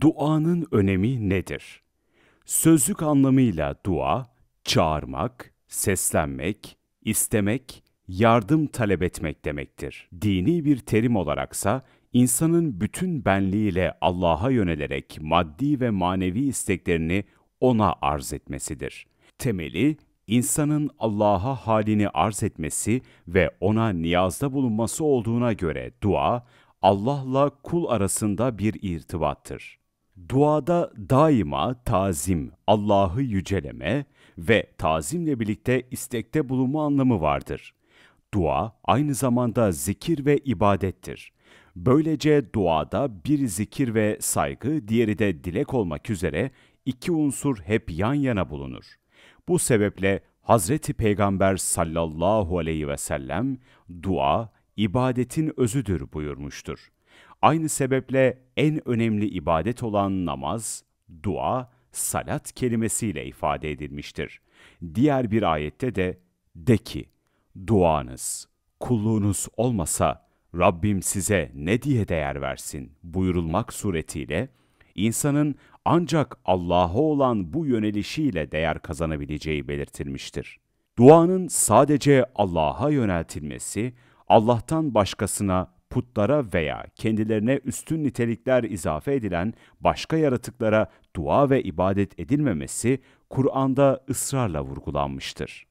Duanın önemi nedir? Sözlük anlamıyla dua, çağırmak, seslenmek, istemek, yardım talep etmek demektir. Dini bir terim olaraksa insanın bütün benliğiyle Allah'a yönelerek maddi ve manevi isteklerini ona arz etmesidir. Temeli insanın Allah'a halini arz etmesi ve ona niyazda bulunması olduğuna göre dua, Allah'la kul arasında bir irtibattır duada daima tazim, Allah'ı yüceleme ve tazimle birlikte istekte bulunma anlamı vardır. Dua aynı zamanda zikir ve ibadettir. Böylece duada bir zikir ve saygı, diğeri de dilek olmak üzere iki unsur hep yan yana bulunur. Bu sebeple Hazreti Peygamber sallallahu aleyhi ve sellem dua ibadetin özüdür buyurmuştur. Aynı sebeple en önemli ibadet olan namaz, dua, salat kelimesiyle ifade edilmiştir. Diğer bir ayette de de ki, duanız, kulluğunuz olmasa Rabbim size ne diye değer versin buyurulmak suretiyle insanın ancak Allah'a olan bu yönelişiyle değer kazanabileceği belirtilmiştir. Duanın sadece Allah'a yöneltilmesi, Allah'tan başkasına putlara veya kendilerine üstün nitelikler izafe edilen başka yaratıklara dua ve ibadet edilmemesi Kur'an'da ısrarla vurgulanmıştır.